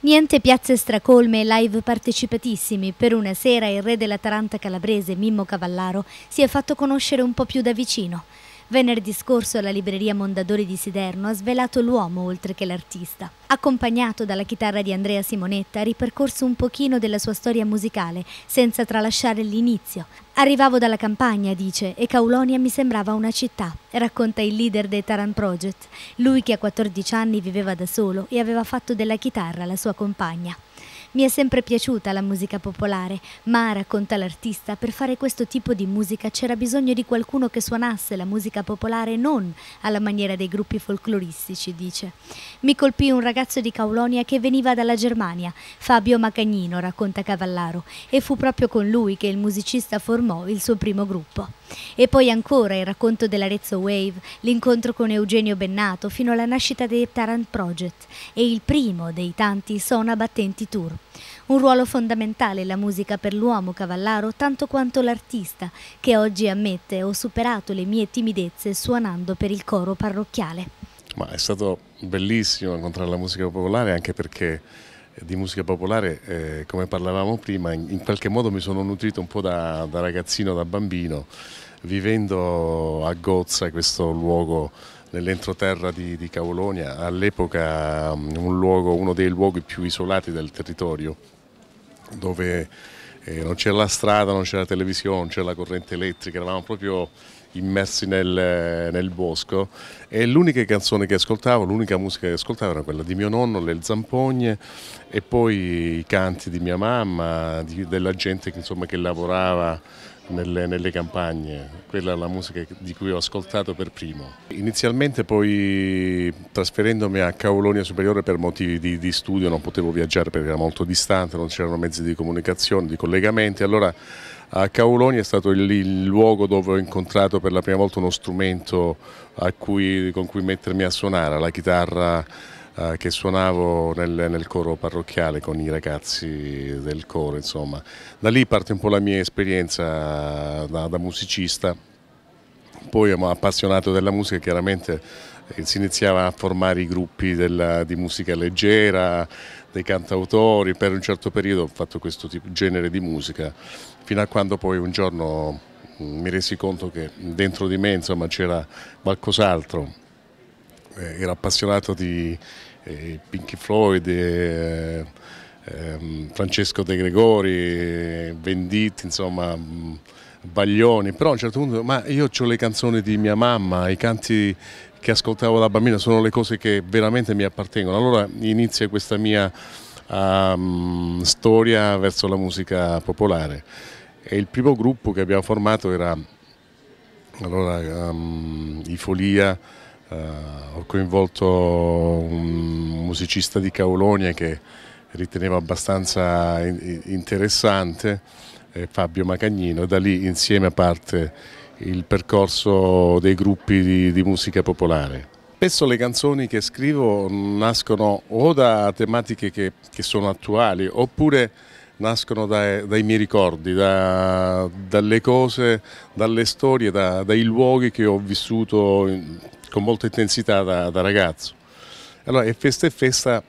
Niente piazze stracolme e live partecipatissimi. Per una sera il re della Taranta calabrese, Mimmo Cavallaro, si è fatto conoscere un po' più da vicino. Venerdì scorso la libreria Mondadori di Siderno ha svelato l'uomo oltre che l'artista. Accompagnato dalla chitarra di Andrea Simonetta ha ripercorso un pochino della sua storia musicale, senza tralasciare l'inizio. Arrivavo dalla campagna, dice, e Caulonia mi sembrava una città, racconta il leader dei Taran Project, lui che a 14 anni viveva da solo e aveva fatto della chitarra la sua compagna. Mi è sempre piaciuta la musica popolare, ma, racconta l'artista, per fare questo tipo di musica c'era bisogno di qualcuno che suonasse la musica popolare non alla maniera dei gruppi folcloristici, dice. Mi colpì un ragazzo di Caulonia che veniva dalla Germania, Fabio Macagnino, racconta Cavallaro, e fu proprio con lui che il musicista formò il suo primo gruppo. E poi ancora il racconto dell'Arezzo Wave, l'incontro con Eugenio Bennato fino alla nascita dei Tarant Project e il primo dei tanti Sona Battenti Tour. Un ruolo fondamentale la musica per l'uomo cavallaro tanto quanto l'artista, che oggi ammette ho superato le mie timidezze suonando per il coro parrocchiale. Ma è stato bellissimo incontrare la musica popolare anche perché di musica popolare, eh, come parlavamo prima, in, in, qualche modo mi sono nutrito un po' da, da ragazzino, da bambino, vivendo a Gozza, questo luogo nell'entroterra di, di Cavolonia, all'epoca mm, un uno dei luoghi più isolati del territorio dove eh, non c'era la strada, non c'era la televisione, non c'era la corrente elettrica, eravamo proprio immersi nel, nel bosco e l'unica canzone che ascoltavo, l'unica musica che ascoltavo era quella di mio nonno, le zampogne e poi i canti di mia mamma, di, della gente che, insomma, che lavorava nelle, nelle, campagne, quella è la musica di cui ho ascoltato per primo. Inizialmente poi trasferendomi a Caulonia Superiore per motivi di, di studio non potevo viaggiare perché era molto distante, non c'erano mezzi di comunicazione, di collegamenti, allora a Caulonia è stato il, il, luogo dove ho incontrato per la prima volta uno strumento cui, con cui mettermi a suonare, la chitarra eh, che suonavo nel, nel, coro parrocchiale con i ragazzi del coro, insomma. Da lì parte un po' la mia esperienza da, da musicista, poi appassionato della musica chiaramente eh, si iniziava a formare i gruppi della, di musica leggera, dei cantautori, per un certo periodo ho fatto questo tipo, genere di musica, fino a quando poi un giorno mm, mi resi conto che dentro di me c'era qualcos'altro eh, era appassionato di eh, Pinky Floyd, eh, ehm, Francesco De Gregori, Venditti, insomma Baglioni, però a un certo punto, ma io ho le canzoni di mia mamma, i canti che ascoltavo da bambino, sono le cose che veramente mi appartengono, allora inizia questa mia um, storia verso la musica popolare e il primo gruppo che abbiamo formato era allora, um, i Folia, eh, ho coinvolto un musicista di Caulonia che ritenevo abbastanza interessante, eh, Fabio Macagnino, e da lì insieme parte il percorso dei gruppi di, di musica popolare. Spesso le canzoni che scrivo nascono o da tematiche che, che sono attuali oppure nascono dai, dai miei ricordi, da, dalle cose, dalle storie, da, dai luoghi che ho vissuto con molta intensità da, da ragazzo. Allora, e Festa e Festa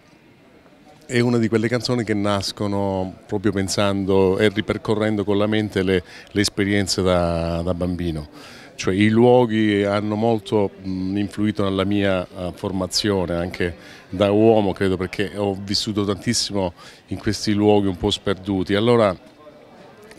è una di quelle canzoni che nascono proprio pensando e ripercorrendo con la mente le, le esperienze da, da, bambino. Cioè i luoghi hanno molto mh, influito nella mia uh, formazione, anche da uomo credo, perché ho vissuto tantissimo in questi luoghi un po' sperduti. Allora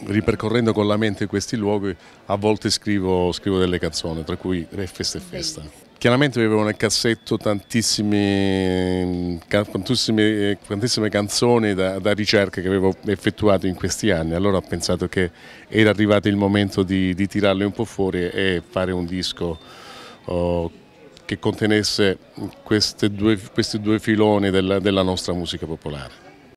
ripercorrendo con la mente questi luoghi a volte scrivo, scrivo delle canzoni, tra cui Re Festa e Festa. Chiaramente avevo nel cassetto tantissime, tantissime, tantissime canzoni da, da, ricerca che avevo effettuato in questi anni, allora ho pensato che era arrivato il momento di, di tirarle un po' fuori e fare un disco oh, che contenesse due, questi due filoni della, della nostra musica popolare.